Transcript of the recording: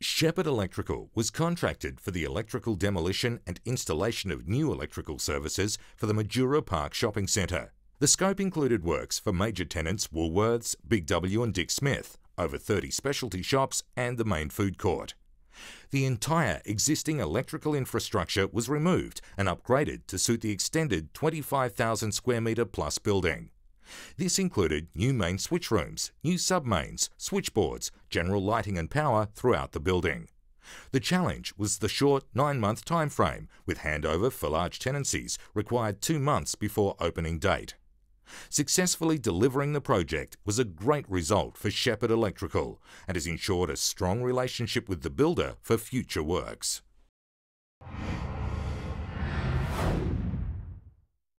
Shepherd Electrical was contracted for the electrical demolition and installation of new electrical services for the Majura Park Shopping Centre. The scope included works for major tenants Woolworths, Big W and Dick Smith, over 30 specialty shops and the main food court. The entire existing electrical infrastructure was removed and upgraded to suit the extended 25,000 square metre plus building. This included new main switch rooms, new submains, switchboards, general lighting and power throughout the building. The challenge was the short nine-month time frame, with handover for large tenancies required two months before opening date. Successfully delivering the project was a great result for Shepherd Electrical and has ensured a strong relationship with the builder for future works.